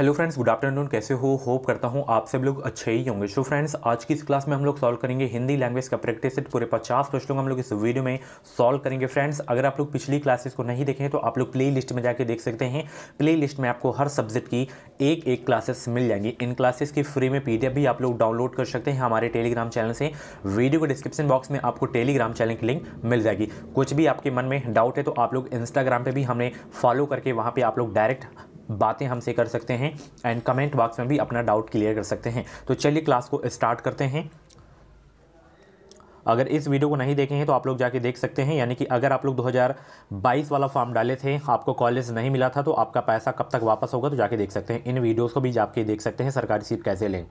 hello friends good afternoon कैसे हो hope करता हूँ आप सब लोग अच्छे ही होंगे सो फ्रेंड्स आज की इस क्लास में हम लोग सॉल्व करेंगे हिंदी लैंग्वेज का प्रैक्टिस सेट पूरे 50 प्रश्नों को हम लोग इस वीडियो में सॉल्व करेंगे फ्रेंड्स अगर आप लोग पिछली क्लासेस को नहीं देखें तो आप लोग प्ले लिस्ट में जाकर देख सकते हैं प्ले लिस्ट में आपको हर सब्जेक्ट की एक एक क्लासेस मिल जाएंगी इन क्लासेस की फ्री में पी भी आप लोग डाउनलोड कर सकते हैं हमारे टेलीग्राम चैनल से वीडियो के डिस्क्रिप्शन बॉक्स में आपको टेलीग्राम चैनल की लिंक मिल जाएगी कुछ भी आपके मन में डाउट है तो आप लोग इंस्टाग्राम पर भी हमें फॉलो करके वहाँ पर आप लोग डायरेक्ट बातें हमसे कर सकते हैं एंड कमेंट बॉक्स में भी अपना डाउट क्लियर कर सकते हैं तो चलिए क्लास को स्टार्ट करते हैं अगर इस वीडियो को नहीं देखे हैं तो आप लोग जाके देख सकते हैं यानी कि अगर आप लोग 2022 वाला फॉर्म डाले थे आपको कॉलेज नहीं मिला था तो आपका पैसा कब तक वापस होगा तो जाके देख सकते हैं इन वीडियोज़ को भी जाके देख सकते हैं सरकारी सीट कैसे लें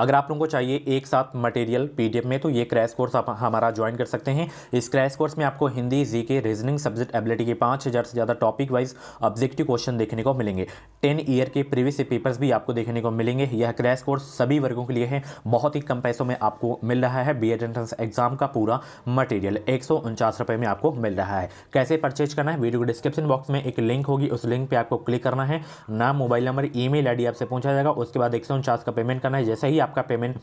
अगर आप लोगों को चाहिए एक साथ मटेरियल पीडीएफ में तो ये क्रैश कोर्स आप हमारा ज्वाइन कर सकते हैं इस क्रैश कोर्स में आपको हिंदी जी के रीजनिंग सब्जेक्ट एबिलिटी के पाँच हज़ार से ज़्यादा टॉपिक वाइज ऑब्जेक्टिव क्वेश्चन देखने को मिलेंगे टेन ईयर के प्रीवियस पेपर्स भी आपको देखने को मिलेंगे यह क्रैश कोर्स सभी वर्गों के लिए है बहुत ही कम पैसों में आपको मिल रहा है बी एंट्रेंस एग्जाम का पूरा मटेरियल एक रुपए में आपको मिल रहा है कैसे परचेज करना है वीडियो डिस्क्रिप्शन बॉक्स में एक लिंक होगी उस लिंक पर आपको क्लिक करना है नाम मोबाइल नंबर ई मेल आपसे पूछा जाएगा उसके बाद एक का पेमेंट करना है जैसे ही आप आपका पेमेंट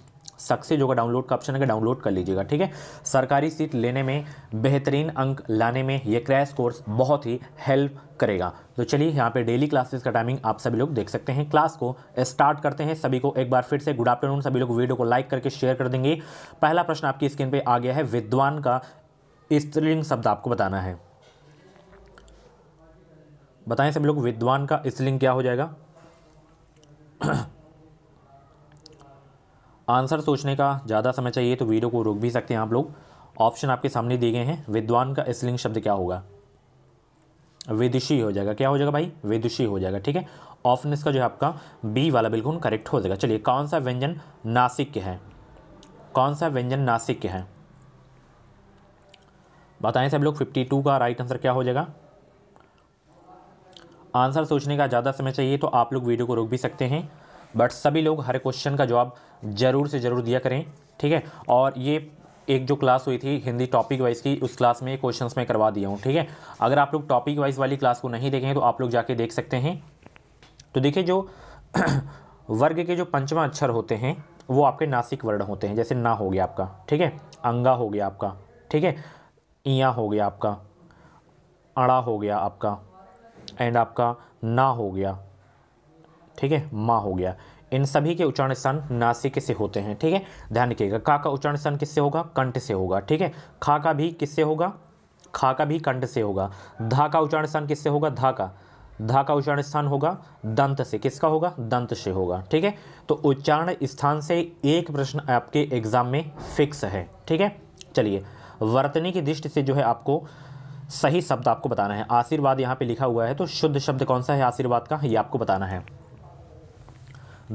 सक्सेस होगा डाउनलोड का ऑप्शन है डाउनलोड कर लीजिएगा ठीक है सरकारी सीट लेने में बेहतरीन अंक लाने में ये क्रैश कोर्स बहुत ही हेल्प करेगा तो चलिए यहाँ पे डेली क्लासेस का टाइमिंग आप सभी लोग देख सकते हैं क्लास को स्टार्ट करते हैं सभी को एक बार फिर से गुड आफ्टरनून सभी लोग वीडियो को लाइक करके शेयर कर देंगे पहला प्रश्न आपकी स्क्रीन पर आ गया है विद्वान का स्त्रीलिंग शब्द आपको बताना है बताएं सभी लोग विद्वान का स्त्रीलिंग क्या हो जाएगा आंसर सोचने का ज़्यादा समय चाहिए तो वीडियो को रोक भी सकते हैं आप लोग ऑप्शन आपके सामने दिए गए हैं विद्वान का स्लिंग शब्द क्या होगा विदुषी हो जाएगा क्या हो जाएगा भाई विदुषी हो जाएगा ठीक है ऑप्शन इसका जो है आपका बी वाला बिल्कुल करेक्ट हो जाएगा चलिए कौन सा व्यंजन नासिक के है कौन सा व्यंजन नासिक के है बताएं सब लोग फिफ्टी टू का राइट आंसर क्या हो जाएगा आंसर सोचने का ज़्यादा समय चाहिए तो आप लोग वीडियो को रोक भी सकते हैं बट सभी लोग हर क्वेश्चन का जवाब ज़रूर से ज़रूर दिया करें ठीक है और ये एक जो क्लास हुई थी हिंदी टॉपिक वाइज की उस क्लास में क्वेश्चंस में करवा दिया हूँ ठीक है अगर आप लोग टॉपिक वाइज वाली क्लास को नहीं देखें तो आप लोग जाके देख सकते हैं तो देखिए जो वर्ग के जो पंचमा अक्षर होते हैं वो आपके नासिक वर्ण होते हैं जैसे ना हो गया आपका ठीक है अंगा हो गया आपका ठीक है ईया हो गया आपका अड़ा हो गया आपका एंड आपका ना हो गया ठीक है माँ हो गया इन सभी के उच्चारण स्थान नासिक से होते हैं ठीक है ध्यान रखिएगा का का उच्चारण स्थान किससे होगा कंठ से होगा ठीक है खा का भी किससे होगा खा का भी कंठ से होगा धा का उच्चारण स्थान किससे होगा धा का धा का उच्चारण स्थान होगा दंत से किसका होगा दंत से होगा ठीक है तो उच्चारण स्थान से एक प्रश्न आपके एग्जाम में फिक्स है ठीक है चलिए वर्तनी की दृष्टि से जो है आपको सही शब्द आपको बताना है आशीर्वाद यहाँ पे लिखा हुआ है तो शुद्ध शब्द कौन सा है आशीर्वाद का ये आपको बताना है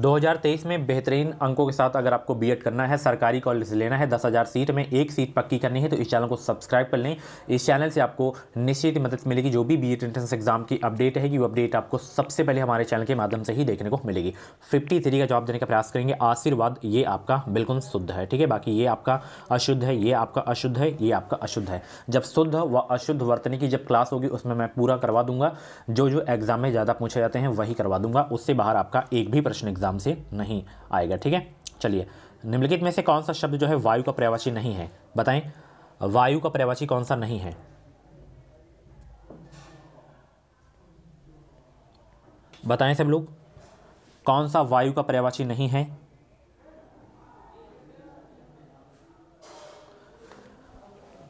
2023 में बेहतरीन अंकों के साथ अगर आपको बीएड करना है सरकारी कॉलेज लेना है दस हज़ार सीट में एक सीट पक्की करनी है तो इस चैनल को सब्सक्राइब कर लें इस चैनल से आपको निश्चित मदद मिलेगी जो भी बीएड एंट्रेंस एग्जाम की अपडेट है वो अपडेट आपको सबसे पहले हमारे चैनल के माध्यम से ही देखने को मिलेगी फिफ्टी थ्री का जॉब देने का प्रयास करेंगे आशीर्वाद ये आपका बिल्कुल शुद्ध है ठीक है बाकी ये आपका अशुद्ध है ये आपका अशुद्ध है ये आपका अशुद्ध है जब शुद्ध व अशुद्ध वर्तने की जब क्लास होगी उसमें मैं पूरा करवा दूंगा जो जो एग्जाम में ज़्यादा पूछे जाते हैं वही करवा दूंगा उससे बाहर आपका एक भी प्रश्न एग्जाम से नहीं आएगा ठीक है चलिए निम्नलिखित में से कौन सा शब्द जो है वायु का पर्यावाची नहीं है बताएं वायु का पर्यावाची कौन सा नहीं है बताएं सब लोग कौन सा वायु का पर्यावाची नहीं है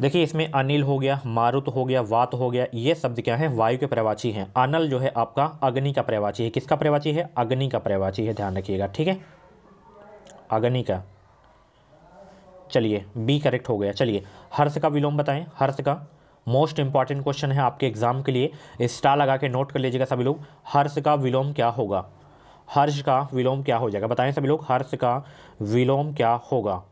देखिए इसमें अनिल हो गया मारुत हो गया वात हो गया ये शब्द क्या है वायु के प्रवाची हैं अनल जो है आपका अग्नि का प्रवाची है किसका प्रवाची है अग्नि का प्रवाची है ध्यान रखिएगा ठीक है अग्नि का चलिए बी करेक्ट हो गया चलिए हर्ष का विलोम बताएं हर्ष का मोस्ट इंपॉर्टेंट क्वेश्चन है आपके एग्जाम के लिए स्टार लगा के नोट कर लीजिएगा सभी लोग हर्ष का विलोम क्या होगा हर्ष का विलोम क्या हो जाएगा बताएं सभी लोग हर्ष का विलोम क्या होगा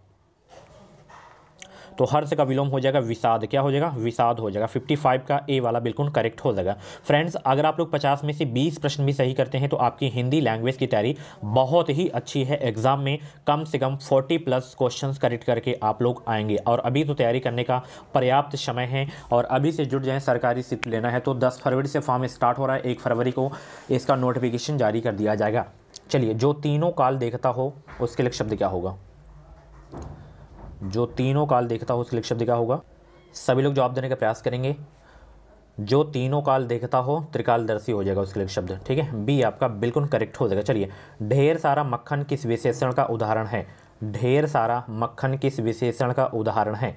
तो हर्ष का विलोम हो जाएगा विषाद क्या हो जाएगा विषाद हो जाएगा 55 का ए वाला बिल्कुल करेक्ट हो जाएगा फ्रेंड्स अगर आप लोग 50 में से 20 प्रश्न भी सही करते हैं तो आपकी हिंदी लैंग्वेज की तैयारी बहुत ही अच्छी है एग्जाम में कम से कम 40 प्लस क्वेश्चंस करेक्ट करके आप लोग आएंगे और अभी तो तैयारी करने का पर्याप्त समय है और अभी से जुड़ जाएँ सरकारी सीट लेना है तो दस फरवरी से फॉर्म स्टार्ट हो रहा है एक फरवरी को इसका नोटिफिकेशन जारी कर दिया जाएगा चलिए जो तीनों काल देखता हो उसके लिए शब्द क्या होगा जो तीनों काल देखता हो इसलिए शब्द दिखा होगा सभी लोग जवाब देने का प्रयास करेंगे जो तीनों काल देखता हो त्रिकालदर्शी हो जाएगा उसके लिए शब्द ठीक है बी आपका बिल्कुल करेक्ट हो जाएगा चलिए ढेर सारा मक्खन किस विशेषण का उदाहरण है ढेर सारा मक्खन किस विशेषण का उदाहरण है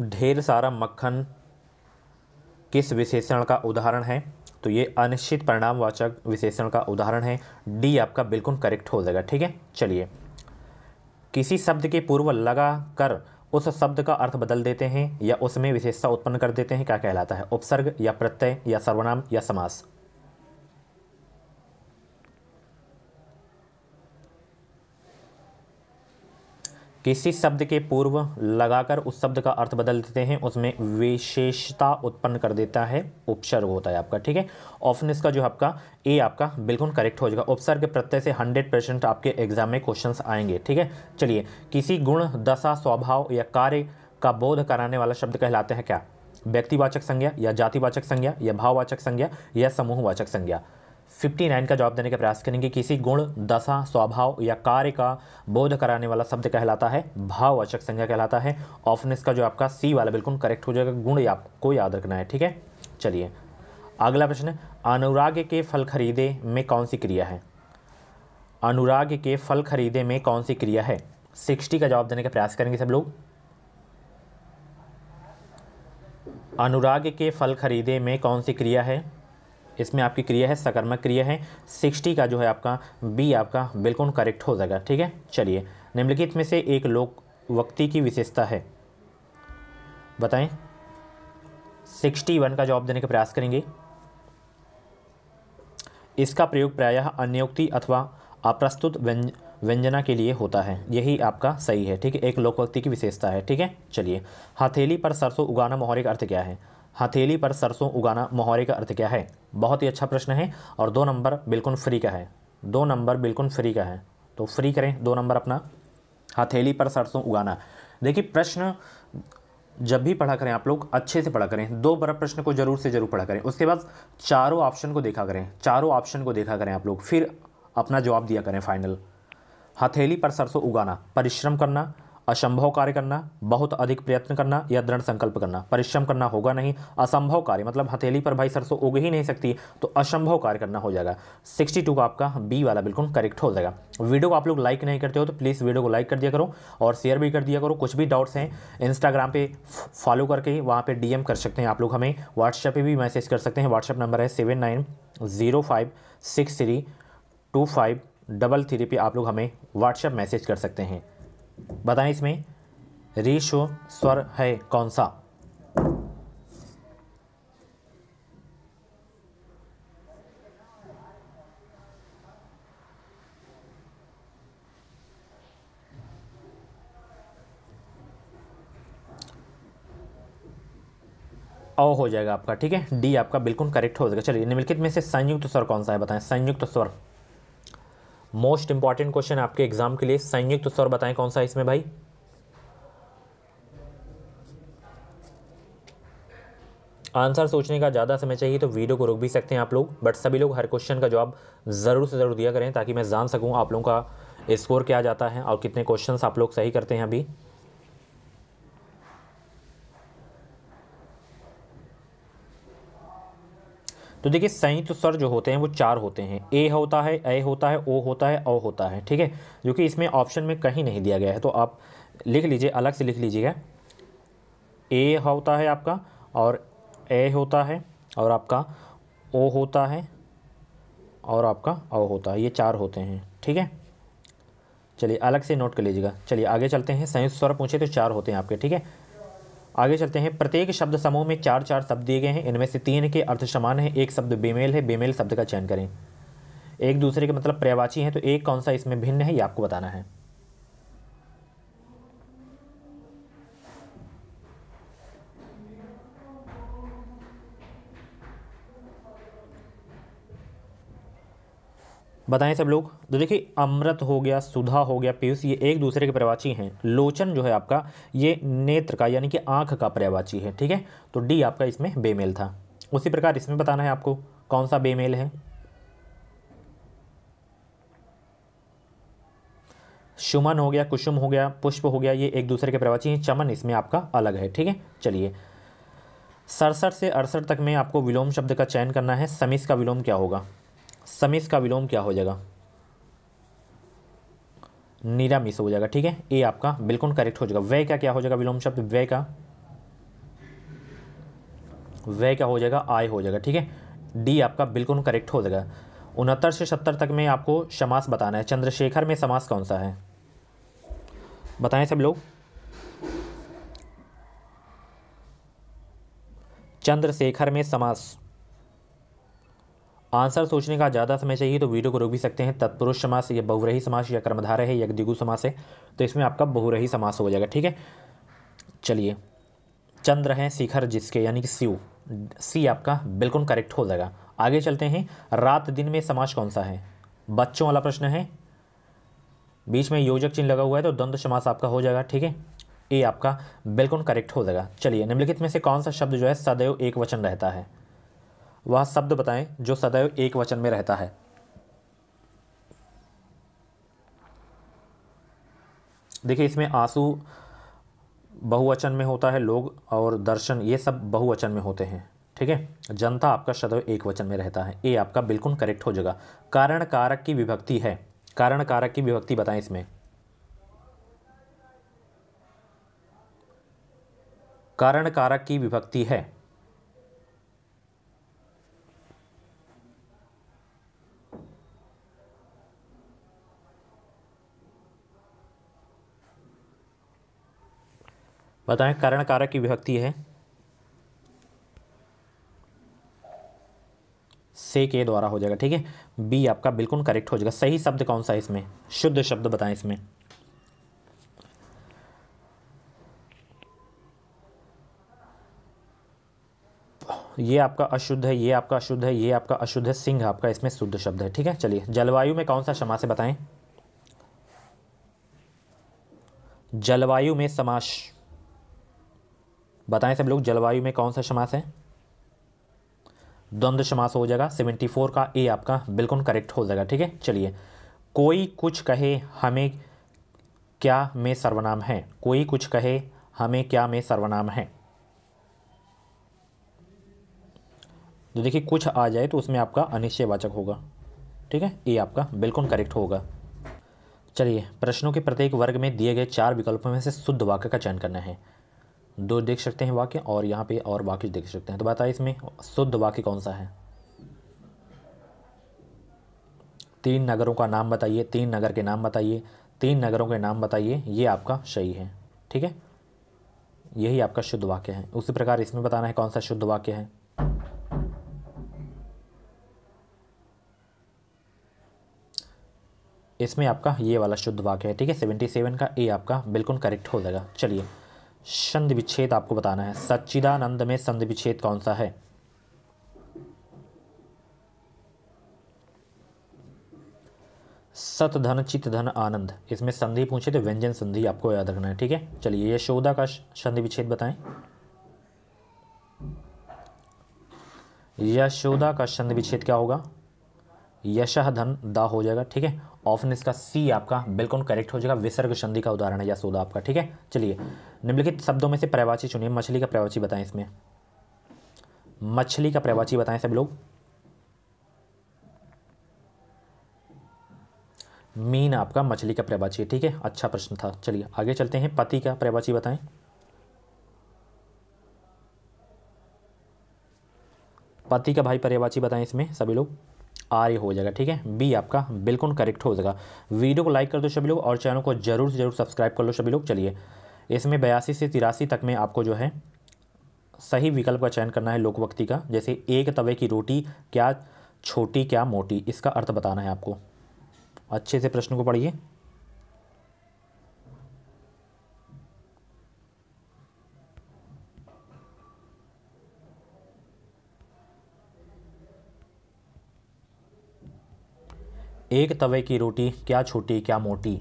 ढेर सारा मक्खन किस विशेषण का उदाहरण है तो ये अनिश्चित परिणामवाचक विशेषण का उदाहरण है डी आपका बिल्कुल करेक्ट हो जाएगा ठीक है चलिए किसी शब्द के पूर्व लगा कर उस शब्द का अर्थ बदल देते हैं या उसमें विशेषता उत्पन्न कर देते हैं क्या कहलाता है उपसर्ग या प्रत्यय या सर्वनाम या समास किसी शब्द के पूर्व लगाकर उस शब्द का अर्थ बदल देते हैं उसमें विशेषता उत्पन्न कर देता है उपसर्ग होता है आपका ठीक है ऑप्शन इसका जो आपका ए आपका बिल्कुल करेक्ट हो जाएगा उपसर्ग प्रत्यय से हंड्रेड परसेंट आपके एग्जाम में क्वेश्चन आएंगे ठीक है चलिए किसी गुण दशा स्वभाव या कार्य का बोध कराने वाला शब्द कहलाते हैं क्या व्यक्तिवाचक संज्ञा या जातिवाचक संज्ञा या भाववाचक संज्ञा या समूहवाचक संज्ञा 59 का जवाब देने का प्रयास करेंगे किसी गुण दशा स्वभाव या कार्य का बोध कराने वाला शब्द कहलाता है भाववाचक संज्ञा कहलाता है ऑफनेस का जो आपका सी वाला बिल्कुल करेक्ट हो जाएगा गुण या आपको याद रखना है ठीक है चलिए अगला प्रश्न अनुराग के फल खरीदे में कौन सी क्रिया है अनुराग के फल खरीदे में कौन सी क्रिया है सिक्सटी का जवाब देने का प्रयास करेंगे सब लोग अनुराग के फल खरीदे में कौन सी क्रिया है इसमें आपकी क्रिया है सकर्मक क्रिया है सिक्सटी का जो है आपका बी आपका बिल्कुल करेक्ट हो जाएगा ठीक है चलिए निम्नलिखित में से एक लोक वक्ति की विशेषता है बताएं सिक्सटी वन का जवाब देने का प्रयास करेंगे इसका प्रयोग प्रायः अन्योक्ति अथवा अप्रस्तुत व्यंजना के लिए होता है यही आपका सही है ठीक है एक लोकवक्ति की विशेषता है ठीक है चलिए हथेली पर सरसों उगाना मोहरे का अर्थ क्या है हथेली पर सरसों उगाना मोहरे का अर्थ क्या है बहुत ही अच्छा प्रश्न है और दो नंबर बिल्कुल फ्री का है दो नंबर बिल्कुल फ्री का है तो फ्री करें दो नंबर अपना हथेली पर सरसों उगाना देखिए प्रश्न जब भी पढ़ा करें आप लोग अच्छे से पढ़ा करें दो बार प्रश्न को जरूर से जरूर पढ़ा करें उसके बाद चारों ऑप्शन को देखा करें चारों ऑप्शन को देखा करें आप लोग फिर अपना जवाब दिया करें फाइनल हथेली पर सरसों उगाना परिश्रम करना असंभव कार्य करना बहुत अधिक प्रयत्न करना या दृढ़ संकल्प करना परिश्रम करना होगा नहीं असंभव कार्य मतलब हथेली पर भाई सरसों उग ही नहीं सकती तो असंभव कार्य करना हो जाएगा 62 का आपका बी वाला बिल्कुल करेक्ट हो जाएगा वीडियो को आप लोग लाइक नहीं करते हो तो प्लीज़ वीडियो को लाइक कर दिया करो और शेयर भी कर दिया करो कुछ भी डाउट्स हैं इंस्टाग्राम पर फॉलो करके वहाँ पर डी कर सकते हैं आप लोग हमें व्हाट्सएप पर भी मैसेज कर सकते हैं व्हाट्सएप नंबर है seven nine zero five six three two five double three पे आप लोग हमें व्हाट्सएप मैसेज कर सकते हैं बताएं इसमें रेशो स्वर है कौन सा औ हो जाएगा आपका ठीक है डी आपका बिल्कुल करेक्ट हो जाएगा चलिए निम्नलिखित में से संयुक्त स्वर कौन सा है बताएं संयुक्त स्वर मोस्ट इंपॉर्टेंट क्वेश्चन आपके एग्जाम के लिए संयुक्त तो स्वर बताएं कौन सा इसमें भाई आंसर सोचने का ज़्यादा समय चाहिए तो वीडियो को रोक भी सकते हैं आप लोग बट सभी लोग हर क्वेश्चन का जवाब ज़रूर से ज़रूर दिया करें ताकि मैं जान सकूं आप लोगों का स्कोर क्या जाता है और कितने क्वेश्चन आप लोग सही करते हैं अभी तो देखिए संयुक्त तो स्वर जो होते हैं वो चार होते हैं ए होता है ए होता है ओ होता है ओ होता है ठीक है जो कि इसमें ऑप्शन में कहीं नहीं दिया गया है तो आप लिख लीजिए अलग से लिख लीजिएगा ए होता है आपका और ए होता है और आपका ओ होता है और आपका ओ होता है ये चार होते हैं ठीक है चलिए अलग से नोट कर लीजिएगा चलिए आगे चलते हैं संयुक्त स्वर पूछे तो चार होते हैं आपके ठीक है आगे चलते हैं प्रत्येक शब्द समूह में चार चार शब्द दिए गए हैं इनमें से तीन के अर्थ समान है एक शब्द बेमेल है बेमेल शब्द का चयन करें एक दूसरे के मतलब पर्यावाची हैं तो एक कौन सा इसमें भिन्न है ये आपको बताना है बताएं सब लोग तो देखिए अमृत हो गया सुधा हो गया पीयूष ये एक दूसरे के प्रवाची हैं लोचन जो है आपका ये नेत्र का यानी कि आंख का प्रवाची है ठीक है तो डी आपका इसमें बेमेल था उसी प्रकार इसमें बताना है आपको कौन सा बेमेल है शुमन हो गया कुसुम हो गया पुष्प हो गया ये एक दूसरे के प्रवाची हैं चमन इसमें आपका अलग है ठीक है चलिए सड़सठ से अड़सठ तक में आपको विलोम शब्द का चयन करना है समिस का विलोम क्या होगा समिस का विलोम क्या हो जाएगा निरामिस हो जाएगा ठीक है ए आपका बिल्कुल करेक्ट हो जाएगा व्यय का क्या हो जाएगा विलोम शब्द व्यय का व्यय क्या हो जाएगा आय हो जाएगा ठीक है डी आपका बिल्कुल करेक्ट हो जाएगा उनहत्तर से सत्तर तक में आपको समास बताना है चंद्रशेखर में समास कौन सा है बताएं सब लोग चंद्रशेखर में समास आंसर सोचने का ज़्यादा समय चाहिए तो वीडियो को रोक भी सकते हैं तत्पुरुष समास या बहुरही समास या कर्मधार है या दिगु समास है तो इसमें आपका बहुरही समास हो जाएगा ठीक है चलिए चंद्र हैं शिखर जिसके यानी कि शिव सी आपका बिल्कुल करेक्ट हो जाएगा आगे चलते हैं रात दिन में समास कौन सा है बच्चों वाला प्रश्न है बीच में योजक चिन्ह लगा हुआ है तो द्वंद्व समास आपका हो जाएगा ठीक है ए आपका बिल्कुल करेक्ट हो जाएगा चलिए निम्नलिखित में से कौन सा शब्द जो है सदैव एक वचन रहता है वह शब्द बताएं जो सदैव एक वचन में रहता है देखिए इसमें आंसू बहुवचन में होता है लोग और दर्शन ये सब बहुवचन में होते हैं ठीक है जनता आपका सदैव एक वचन में रहता है ये आपका बिल्कुल करेक्ट हो जाएगा कारण कारक की विभक्ति है कारण कारक की विभक्ति बताएं इसमें कारण कारक की विभक्ति है बताएं कारण कारक की विभक्ति है से के द्वारा हो जाएगा ठीक है बी आपका बिल्कुल करेक्ट हो जाएगा सही शब्द कौन सा है इसमें शुद्ध शब्द बताएं इसमें ये आपका अशुद्ध है ये आपका अशुद्ध है ये आपका अशुद्ध है सिंह आपका इसमें शुद्ध शब्द है ठीक है चलिए जलवायु में कौन सा समास है बताएं जलवायु में समास बताएं सब लोग जलवायु में कौन सा समास है द्वंद्व समास हो जाएगा सेवेंटी फोर का ए आपका बिल्कुल करेक्ट हो जाएगा ठीक है चलिए कोई कुछ कहे हमें क्या में सर्वनाम है कोई कुछ कहे हमें क्या में सर्वनाम है तो देखिए कुछ आ जाए तो उसमें आपका अनिश्चयवाचक होगा ठीक है ये आपका बिल्कुल करेक्ट होगा चलिए प्रश्नों के प्रत्येक वर्ग में दिए गए चार विकल्पों में से शुद्ध वाक्य का चयन करना है दो देख सकते हैं वाक्य और यहाँ पे और वाक्य देख सकते हैं तो बताइए इसमें शुद्ध वाक्य कौन सा है तीन नगरों का नाम बताइए तीन नगर के नाम बताइए तीन नगरों के नाम बताइए ये आपका सही है ठीक है यही आपका शुद्ध वाक्य है उसी प्रकार इसमें बताना है कौन सा शुद्ध वाक्य है इसमें आपका ये वाला शुद्ध वाक्य है ठीक है सेवेंटी सेवन का ए आपका बिल्कुल करेक्ट हो जाएगा चलिए संधि विच्छेद आपको बताना है सच्चिदानंद में संधि विच्छेद कौन सा है सत धन चित धन आनंद इसमें संधि पूछे तो व्यंजन संधि आपको याद रखना है ठीक है चलिए यशोदा का संधि विच्छेद बताएं यशोदा का संधि विच्छेद क्या होगा यश धन दा हो जाएगा ठीक है ऑप्शन इसका सी आपका बिल्कुल करेक्ट हो जाएगा विसर्ग संधि का उदाहरण है या सोदा आपका ठीक है चलिए निम्नलिखित शब्दों में से प्रवाची चुनिए मछली का प्रवाची बताएं इसमें मछली का प्रवाची बताएं सब लोग मीन आपका मछली का पर्यावाची ठीक है अच्छा प्रश्न था चलिए आगे चलते हैं पति का प्रवाची बताएं पति का भाई पर्यावाची बताएं इसमें सभी लोग आर ए हो जाएगा ठीक है बी आपका बिल्कुल करेक्ट हो जाएगा वीडियो को लाइक कर दो सभी लोग और चैनल को जरूर से जरूर सब्सक्राइब कर लो सभी लोग चलिए इसमें बयासी से तिरासी तक में आपको जो है सही विकल्प का चयन करना है लोकवक्ति का जैसे एक तवे की रोटी क्या छोटी क्या मोटी इसका अर्थ बताना है आपको अच्छे से प्रश्न को पढ़िए एक तवे की रोटी क्या छोटी क्या मोटी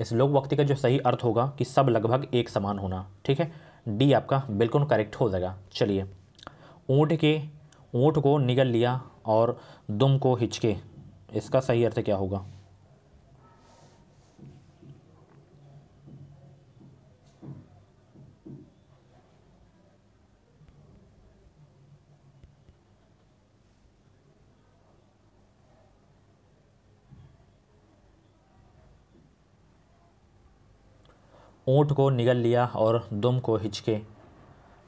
इस लोग वक्ति का जो सही अर्थ होगा कि सब लगभग एक समान होना ठीक है डी आपका बिल्कुल करेक्ट हो जाएगा चलिए ऊँट के ऊँट को निगल लिया और दुम को हिचके इसका सही अर्थ क्या होगा ऊँट को निगल लिया और दुम को हिचके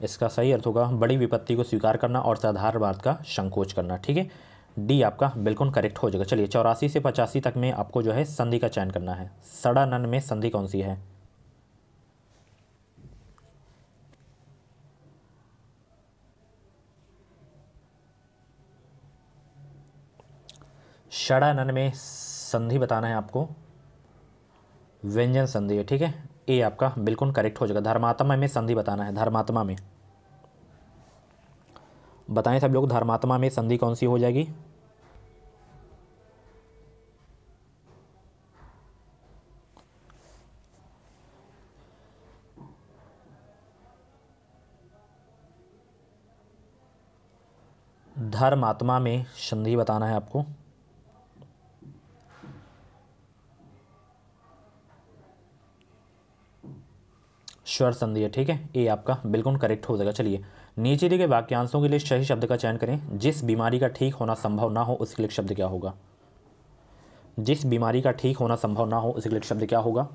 इसका सही अर्थ होगा बड़ी विपत्ति को स्वीकार करना और बात का संकोच करना ठीक है डी आपका बिल्कुल करेक्ट हो जाएगा चलिए चौरासी से पचासी तक में आपको जो है संधि का चयन करना है सड़ानन में संधि कौन सी है षडानन में संधि बताना है आपको व्यंजन संधि है ठीक है ए आपका बिल्कुल करेक्ट हो जाएगा धर्मात्मा में संधि बताना है धर्मात्मा में बताएं सब लोग धर्मात्मा में संधि कौन सी हो जाएगी धर्मात्मा में संधि बताना है आपको स्वर संधि है ठीक है ए आपका बिल्कुल करेक्ट हो जाएगा चलिए नीचे दिए गए वाक्यांशों के लिए सही शब्द का चयन करें जिस बीमारी का ठीक होना संभव ना हो उसके लिए शब्द क्या होगा जिस बीमारी का ठीक होना संभव ना हो उसके लिए शब्द क्या होगा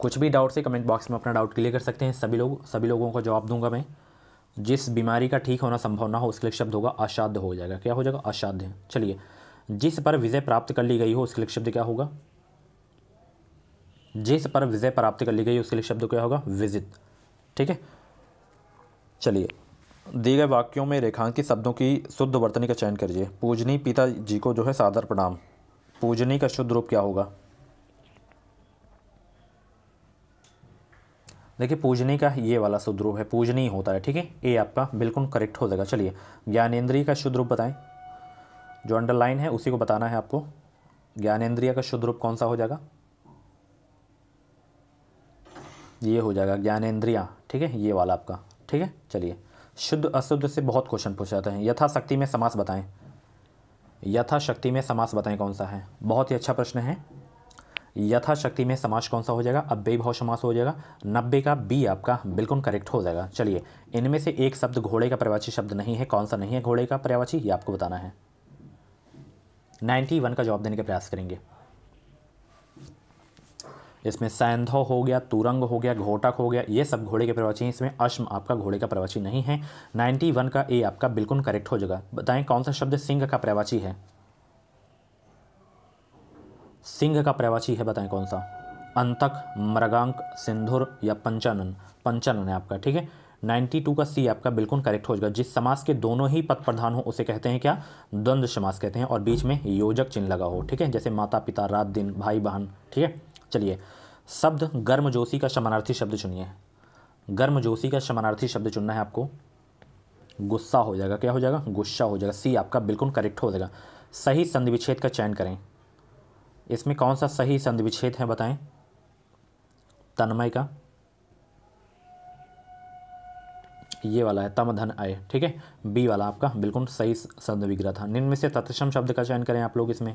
कुछ भी डाउट से कमेंट बॉक्स में अपना डाउट क्लियर कर सकते हैं सभी लोग सभी लोगों का जवाब दूंगा मैं जिस बीमारी का ठीक होना संभव ना हो उसके लिए शब्द होगा असाध्य हो जाएगा क्या हो जाएगा असाध्य चलिए जिस पर विजय प्राप्त कर ली गई हो उसके लिए शब्द क्या होगा जिस पर विजय प्राप्त कर ली गई उसके लिए शब्द क्या होगा विजित ठीक है चलिए दिए गए वाक्यों में रेखांकित शब्दों की शुद्ध वर्तनी का चयन करिए पूजनी पिता जी को जो है सादर प्रणाम पूजनी का शुद्ध रूप क्या होगा देखिए पूजनी का ये वाला शुद्ध रूप है पूजनी होता है ठीक है ये आपका बिल्कुल करेक्ट हो जाएगा चलिए ज्ञानेन्द्रीय का शुद्ध रूप बताएं जो अंडरलाइन है उसी को बताना है आपको ज्ञानेन्द्रिय का शुद्ध रूप कौन सा हो जाएगा ये हो जाएगा ज्ञानेन्द्रियाँ ठीक है ये वाला आपका ठीक है चलिए शुद्ध अशुद्ध से बहुत क्वेश्चन पूछ जाते हैं यथाशक्ति में समास बताएं यथाशक्ति में समास बताएं कौन सा है बहुत ही अच्छा प्रश्न है यथाशक्ति में समास कौन सा हो जाएगा अव्यय भाव समास हो जाएगा नब्बे का बी आपका बिल्कुल करेक्ट हो जाएगा चलिए इनमें से एक शब्द घोड़े का पर्यावाची शब्द नहीं है कौन सा नहीं है घोड़े का पर्यावाची ये आपको बताना है नाइन्टी वन का जवाब देने का प्रयास करेंगे इसमें सैंधो हो गया तुरंग हो गया घोटक हो गया ये सब घोड़े के प्रवाची हैं इसमें अश्म आपका घोड़े का प्रवाची नहीं है 91 का ए आपका बिल्कुल करेक्ट हो जाएगा बताएं कौन सा शब्द सिंह का प्रवाची है सिंह का प्रवाची है बताएं कौन सा अंतक मृगांक सिंधुर या पंचानन पंचानन है आपका ठीक है 92 का सी आपका बिल्कुल करेक्ट हो जाएगा जिस समास के दोनों ही पद प्रधान हो उसे कहते हैं क्या द्वंद्व समास कहते हैं और बीच में योजक चिन्ह लगा हो ठीक है जैसे माता पिता रात दिन भाई बहन ठीक है चलिए शब्द गर्मजोशी का समानार्थी शब्द चुनिए गर्मजोशी का समानार्थी शब्द चुनना है आपको गुस्सा हो जाएगा क्या हो जाएगा गुस्सा हो जाएगा सी आपका बिल्कुल करेक्ट हो जाएगा सही संधि विच्छेद का चयन करें इसमें कौन सा सही संधि विच्छेद है बताएं तन्मय का ये वाला है तम धन आय ठीक है बी वाला आपका बिल्कुल सही संधि विग्रह था निम्न से तत्सम शब्द का चयन करें आप लोग इसमें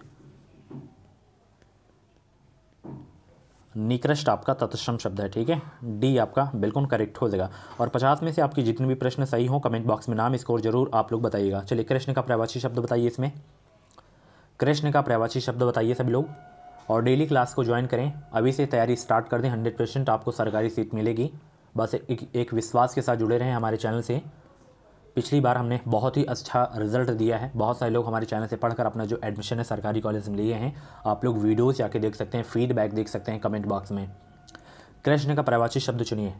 निकृष्ट आपका तत्सम शब्द है ठीक है डी आपका बिल्कुल करेक्ट हो जाएगा और पचास में से आपके जितने भी प्रश्न सही हो कमेंट बॉक्स में नाम स्कोर जरूर आप लोग बताइएगा चलिए कृष्ण का प्रवासी शब्द बताइए इसमें कृष्ण का प्रवासी शब्द बताइए सभी लोग और डेली क्लास को ज्वाइन करें अभी से तैयारी स्टार्ट कर दें हंड्रेड परसेंट आपको सरकारी सीट मिलेगी बस एक, एक विश्वास के साथ जुड़े रहें हमारे चैनल से पिछली बार हमने बहुत ही अच्छा रिजल्ट दिया है बहुत सारे लोग हमारे चैनल से पढ़कर अपना जो एडमिशन है सरकारी कॉलेज में लिए हैं आप लोग वीडियोज़ जाके देख सकते हैं फीडबैक देख सकते हैं कमेंट बॉक्स में कृष्ण का प्रवाची शब्द चुनिए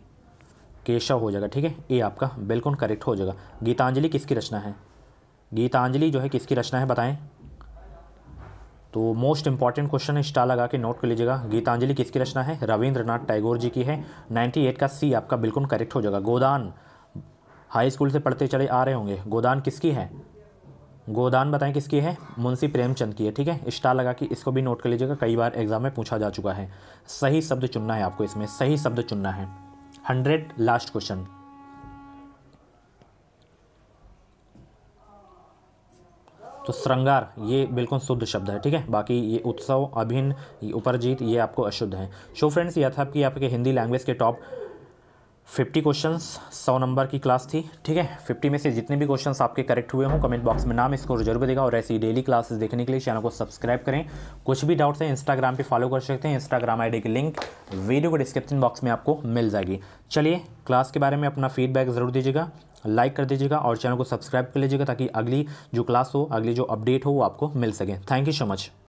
केशव हो जाएगा ठीक है ये आपका बिल्कुल करेक्ट हो जाएगा गीतांजलि किसकी रचना है गीतांजलि जो है किसकी रचना है बताएं तो मोस्ट इंपॉर्टेंट क्वेश्चन है स्टार लगा के नोट कर लीजिएगा गीतांजलि किसकी रचना है रविंद्रनाथ टैगोर जी की है 98 का सी आपका बिल्कुल करेक्ट हो जाएगा गोदान हाई स्कूल से पढ़ते चले आ रहे होंगे गोदान किसकी है गोदान बताएं किसकी है मुंशी प्रेमचंद की है ठीक है स्टार लगा कि इसको भी नोट कर लीजिएगा कई बार एग्जाम में पूछा जा चुका है सही शब्द चुनना है आपको इसमें सही शब्द चुनना है हंड्रेड लास्ट क्वेश्चन तो श्रृंगार ये बिल्कुल शुद्ध शब्द है ठीक है बाकी ये उत्सव अभिन्न उपरजीत ये आपको अशुद्ध है शो फ्रेंड्स यह था कि आपके हिंदी लैंग्वेज के टॉप फिफ्टी क्वेश्चन सौ नंबर की क्लास थी ठीक है फिफ्टी में से जितने भी क्वेश्चन आपके करेक्ट हुए हों कमेंट बॉक्स में नाम स्कोर जरूर देगा और ऐसी डेली क्लासेस देखने के लिए चैनल को सब्सक्राइब करें कुछ भी डाउट्स हैं इंस्टाग्राम पे फॉलो कर सकते हैं इंस्टाग्राम आईडी की लिंक वीडियो को डिस्क्रिप्शन बॉक्स में आपको मिल जाएगी चलिए क्लास के बारे में अपना फीडबैक ज़रूर दीजिएगा लाइक कर दीजिएगा और चैनल को सब्सक्राइब कर लीजिएगा ताकि अगली जो क्लास हो अगली जो अपडेट हो वो आपको मिल सके थैंक यू सो मच